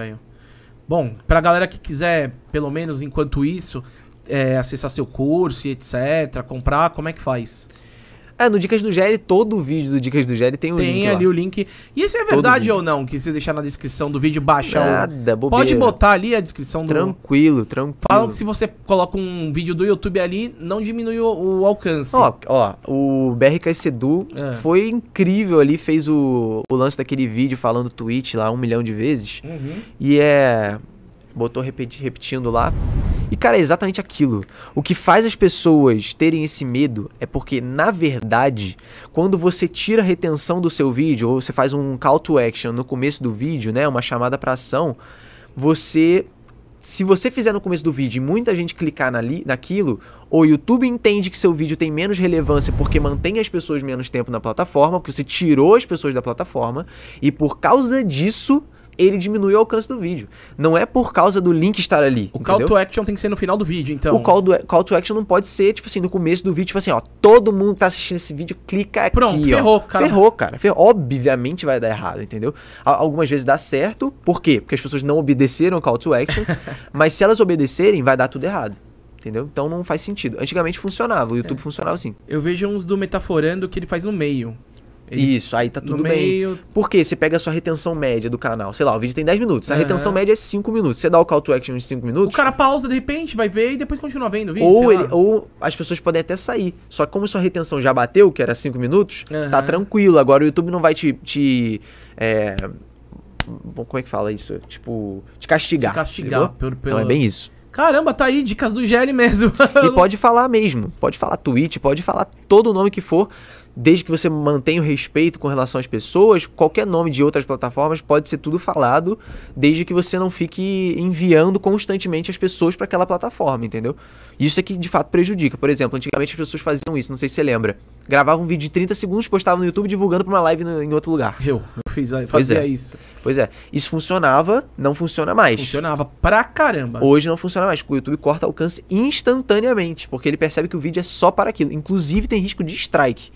velho. Bom, pra galera que quiser, pelo menos enquanto isso, é, acessar seu curso e etc., comprar, como é que faz? É, no Dicas do Jerry, todo o vídeo do Dicas do Jerry tem o um link. Tem ali lá. o link. E esse é verdade ou não? Que se deixar na descrição do vídeo, baixa Nada, o. Pode botar ali a descrição do. Tranquilo, tranquilo. Falam que se você coloca um vídeo do YouTube ali, não diminui o, o alcance. Ó, ó, o BRK Sedu é. foi incrível ali, fez o, o lance daquele vídeo falando Twitch lá um milhão de vezes. Uhum. E é. Botou repeti, repetindo lá. E, cara, é exatamente aquilo. O que faz as pessoas terem esse medo é porque, na verdade, quando você tira a retenção do seu vídeo, ou você faz um call to action no começo do vídeo, né? Uma chamada para ação, você se você fizer no começo do vídeo e muita gente clicar nali, naquilo, o YouTube entende que seu vídeo tem menos relevância porque mantém as pessoas menos tempo na plataforma, porque você tirou as pessoas da plataforma, e por causa disso, ele diminui o alcance do vídeo. Não é por causa do link estar ali. O entendeu? call to action tem que ser no final do vídeo, então. O call, do, call to action não pode ser, tipo assim, no começo do vídeo, tipo assim, ó, todo mundo tá assistindo esse vídeo, clica Pronto, aqui. Pronto, ferrou, cara. Ferrou, cara. Ferrou. Obviamente vai dar errado, entendeu? Algumas vezes dá certo. Por quê? Porque as pessoas não obedeceram o call to action. mas se elas obedecerem, vai dar tudo errado entendeu? Então não faz sentido. Antigamente funcionava, o YouTube é. funcionava assim. Eu vejo uns do Metaforando que ele faz no meio. Ele Isso, aí tá tudo meio... bem. Porque você pega a sua retenção média do canal. Sei lá, o vídeo tem 10 minutos. A uhum. retenção média é 5 minutos. Você dá o call to action de 5 minutos. O cara pausa de repente, vai ver e depois continua vendo o vídeo. Ou, ele, ou as pessoas podem até sair. Só que como sua retenção já bateu, que era 5 minutos, uhum. tá tranquilo. Agora o YouTube não vai te. te é... Bom, como é que fala isso? Tipo, te castigar. Te castigar. Pelo, pelo... Então é bem isso. Caramba, tá aí, dicas do GL mesmo. e pode falar mesmo. Pode falar Twitch, pode falar todo o nome que for desde que você mantenha o respeito com relação às pessoas, qualquer nome de outras plataformas pode ser tudo falado, desde que você não fique enviando constantemente as pessoas para aquela plataforma, entendeu? Isso é que de fato prejudica. Por exemplo, antigamente as pessoas faziam isso, não sei se você lembra. Gravavam um vídeo de 30 segundos, postavam no YouTube divulgando para uma live no, em outro lugar. Eu, eu fiz, fazia pois é. isso. Pois é. Isso funcionava, não funciona mais. Funcionava pra caramba. Hoje não funciona mais. O YouTube corta alcance instantaneamente, porque ele percebe que o vídeo é só para aquilo. Inclusive tem risco de strike.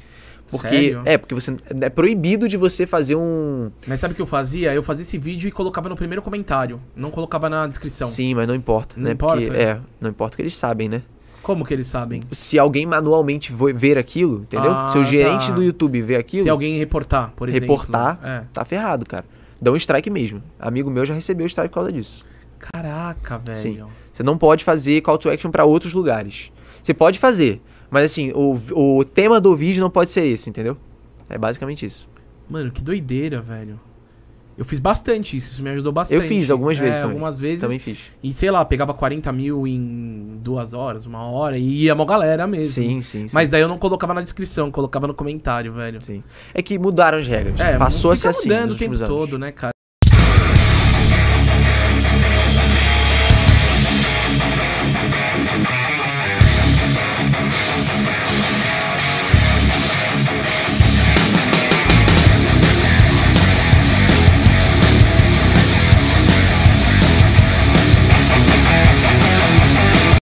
Porque Sério? é porque você é proibido de você fazer um. Mas sabe o que eu fazia? Eu fazia esse vídeo e colocava no primeiro comentário, não colocava na descrição. Sim, mas não importa, não né? Importa, porque, é. não importa que eles sabem, né? Como que eles sabem? Se alguém manualmente ver aquilo, entendeu? Ah, Se o gerente tá. do YouTube ver aquilo. Se alguém reportar, por exemplo. Reportar, né? é. tá ferrado, cara. Dá um strike mesmo. Amigo meu já recebeu strike por causa disso. Caraca, velho. Sim. Você não pode fazer call to action para outros lugares. Você pode fazer, mas assim, o, o tema do vídeo não pode ser esse, entendeu? É basicamente isso. Mano, que doideira, velho. Eu fiz bastante isso, isso me ajudou bastante. Eu fiz algumas é, vezes é, também. Algumas vezes. Também fiz. E sei lá, pegava 40 mil em duas horas, uma hora, e ia mó galera mesmo. Sim, sim, sim. Mas daí eu não colocava na descrição, colocava no comentário, velho. Sim. É que mudaram as regras. É, Passou a ser assim. mudando o tempo anos. todo, né, cara?